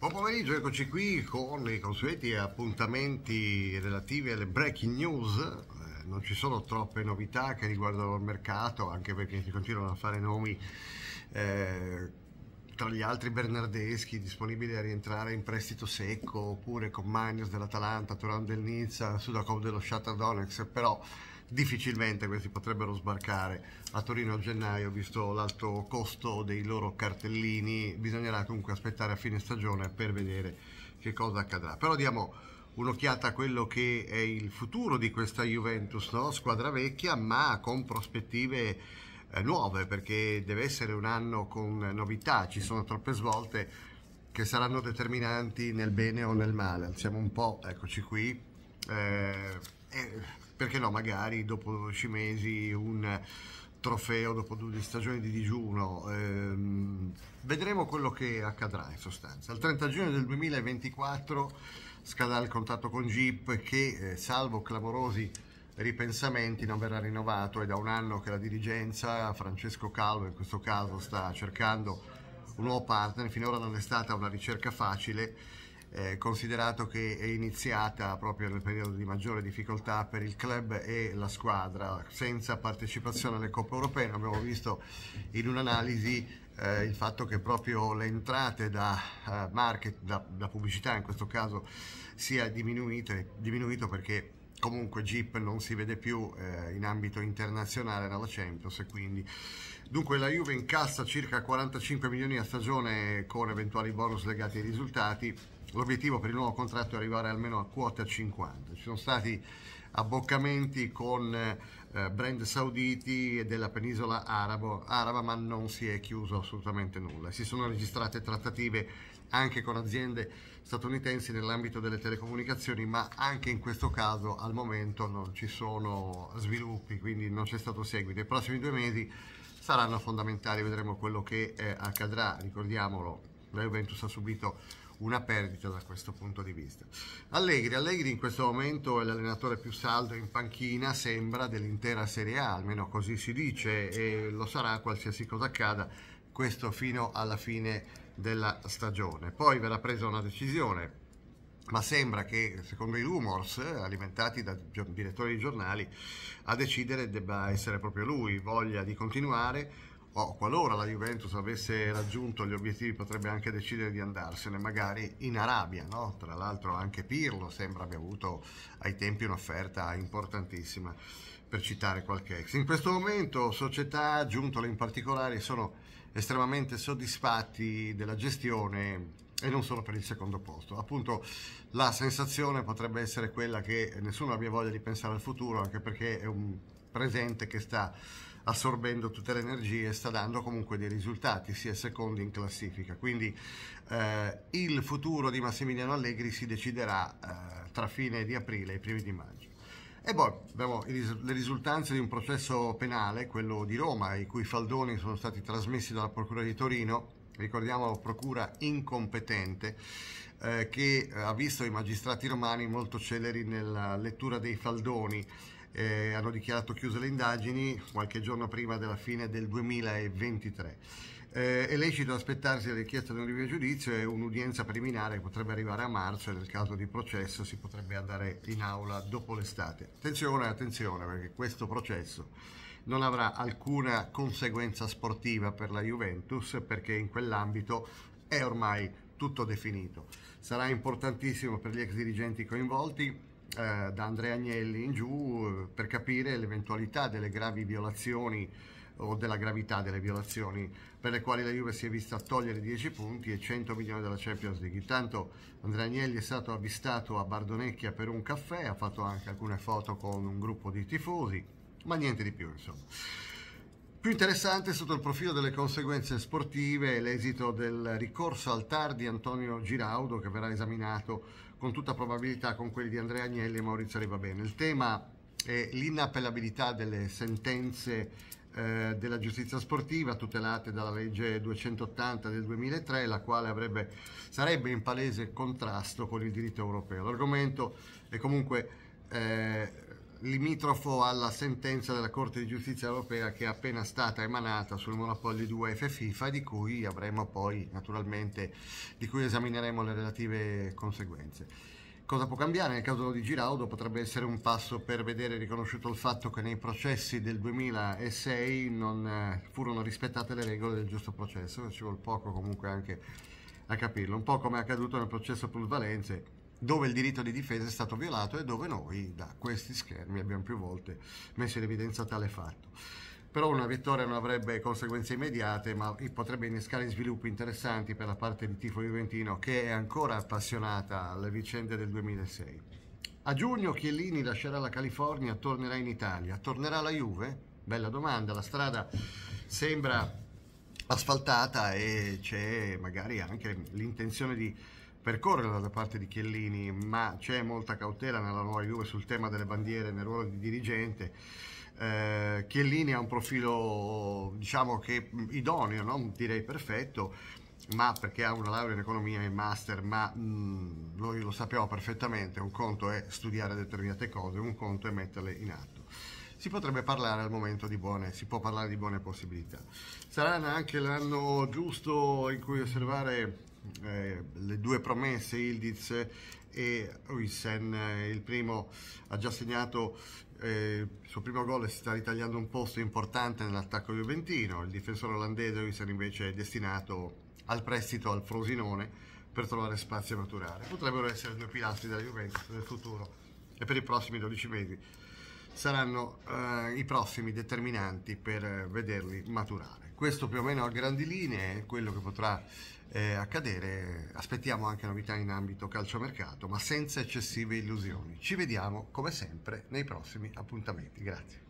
Buon pomeriggio, eccoci qui con i consueti appuntamenti relativi alle breaking news. Eh, non ci sono troppe novità che riguardano il mercato, anche perché si continuano a fare nomi eh, tra gli altri Bernardeschi disponibili a rientrare in prestito secco, oppure con Magnus dell'Atalanta, Turan del Nizza, Sudakov dello Shakhtar Donetsk, però difficilmente questi potrebbero sbarcare a Torino a gennaio, visto l'alto costo dei loro cartellini, bisognerà comunque aspettare a fine stagione per vedere che cosa accadrà. Però diamo un'occhiata a quello che è il futuro di questa Juventus, no? squadra vecchia ma con prospettive eh, nuove perché deve essere un anno con novità, ci sono troppe svolte che saranno determinanti nel bene o nel male. Siamo un po', eccoci qui, eh, eh, perché no, magari dopo 12 mesi un trofeo dopo due stagioni di digiuno, ehm, vedremo quello che accadrà in sostanza. Il 30 giugno del 2024 scadrà il contratto con Jeep che, eh, salvo clamorosi ripensamenti, non verrà rinnovato. È da un anno che la dirigenza, Francesco Calvo in questo caso, sta cercando un nuovo partner, finora non è stata una ricerca facile eh, considerato che è iniziata proprio nel periodo di maggiore difficoltà per il club e la squadra, senza partecipazione alle coppe europee. Abbiamo visto in un'analisi eh, il fatto che proprio le entrate da uh, market, da, da, pubblicità in questo caso, sia diminuito perché comunque Jeep non si vede più eh, in ambito internazionale nella Champions e quindi dunque la Juve incassa circa 45 milioni a stagione con eventuali bonus legati ai risultati L'obiettivo per il nuovo contratto è arrivare almeno a quota 50. Ci sono stati abboccamenti con eh, brand sauditi e della penisola arabo, araba, ma non si è chiuso assolutamente nulla. Si sono registrate trattative anche con aziende statunitensi nell'ambito delle telecomunicazioni, ma anche in questo caso al momento non ci sono sviluppi, quindi non c'è stato seguito. I prossimi due mesi saranno fondamentali, vedremo quello che eh, accadrà. Ricordiamolo, la Juventus ha subito una perdita da questo punto di vista. Allegri, Allegri in questo momento è l'allenatore più saldo in panchina, sembra, dell'intera Serie A, almeno così si dice, e lo sarà qualsiasi cosa accada, questo fino alla fine della stagione. Poi verrà presa una decisione, ma sembra che secondo i rumors alimentati da direttori di giornali a decidere debba essere proprio lui, voglia di continuare o oh, qualora la Juventus avesse raggiunto gli obiettivi potrebbe anche decidere di andarsene magari in Arabia, no? tra l'altro anche Pirlo sembra abbia avuto ai tempi un'offerta importantissima per citare qualche ex. In questo momento società, Giuntole in particolare, sono estremamente soddisfatti della gestione e non solo per il secondo posto. Appunto la sensazione potrebbe essere quella che nessuno abbia voglia di pensare al futuro, anche perché è un presente che sta assorbendo tutte le energie e sta dando comunque dei risultati, si è secondo in classifica. Quindi eh, il futuro di Massimiliano Allegri si deciderà eh, tra fine di aprile e primi di maggio. E poi abbiamo le risultanze di un processo penale, quello di Roma, i cui faldoni sono stati trasmessi dalla Procura di Torino, ricordiamo procura incompetente, eh, che ha visto i magistrati romani molto celeri nella lettura dei faldoni eh, hanno dichiarato chiuse le indagini qualche giorno prima della fine del 2023. Eh, è lecito aspettarsi la richiesta di un rinvio giudizio e un'udienza preliminare che potrebbe arrivare a marzo e nel caso di processo si potrebbe andare in aula dopo l'estate. Attenzione, attenzione perché questo processo non avrà alcuna conseguenza sportiva per la Juventus perché in quell'ambito è ormai tutto definito. Sarà importantissimo per gli ex dirigenti coinvolti eh, da Andrea Agnelli in giù eh, per capire l'eventualità delle gravi violazioni o della gravità delle violazioni per le quali la Juve si è vista togliere 10 punti e 100 milioni dalla Champions League. Intanto Andrea Agnelli è stato avvistato a Bardonecchia per un caffè, ha fatto anche alcune foto con un gruppo di tifosi, ma niente di più insomma. Più interessante sotto il profilo delle conseguenze sportive l'esito del ricorso al TAR di Antonio Giraudo che verrà esaminato con tutta probabilità con quelli di Andrea Agnelli e Maurizio Ribabene. Il tema è l'inappellabilità delle sentenze eh, della giustizia sportiva tutelate dalla legge 280 del 2003 la quale avrebbe, sarebbe in palese contrasto con il diritto europeo. L'argomento è comunque eh, limitrofo alla sentenza della Corte di Giustizia europea che è appena stata emanata sul monopolio di UEFA e FIFA di cui avremo poi naturalmente di cui esamineremo le relative conseguenze. Cosa può cambiare? Nel caso di Giraudo potrebbe essere un passo per vedere riconosciuto il fatto che nei processi del 2006 non eh, furono rispettate le regole del giusto processo, ci vuole poco comunque anche a capirlo, un po' come è accaduto nel processo Plusvalenze dove il diritto di difesa è stato violato e dove noi da questi schermi abbiamo più volte messo in evidenza tale fatto. Però una vittoria non avrebbe conseguenze immediate, ma potrebbe innescare sviluppi interessanti per la parte di tifo juventino che è ancora appassionata alle vicende del 2006. A giugno Chiellini lascerà la California, tornerà in Italia. Tornerà la Juve? Bella domanda, la strada sembra asfaltata e c'è magari anche l'intenzione di percorrere da parte di Chiellini, ma c'è molta cautela nella nuova Juve sul tema delle bandiere nel ruolo di dirigente. Eh, Chiellini ha un profilo, diciamo che mm, idoneo, non direi perfetto, ma perché ha una laurea in economia e master, ma mh, mm, noi lo sappiamo perfettamente, un conto è studiare determinate cose, un conto è metterle in atto. Si potrebbe parlare al momento di buone, si può parlare di buone possibilità. Sarà anche l'anno giusto in cui osservare eh, le due promesse Ildiz e Ruissen. Eh, il primo ha già segnato eh, il suo primo gol e si sta ritagliando un posto importante nell'attacco juventino. Il difensore olandese Ruissen invece è destinato al prestito al Frosinone per trovare spazio e maturare. Potrebbero essere due pilastri della Juventus nel futuro e per i prossimi 12 mesi saranno eh, i prossimi determinanti per eh, vederli maturare. Questo più o meno a grandi linee è quello che potrà eh, accadere. Aspettiamo anche novità in ambito calciomercato, ma senza eccessive illusioni. Ci vediamo come sempre nei prossimi appuntamenti. Grazie.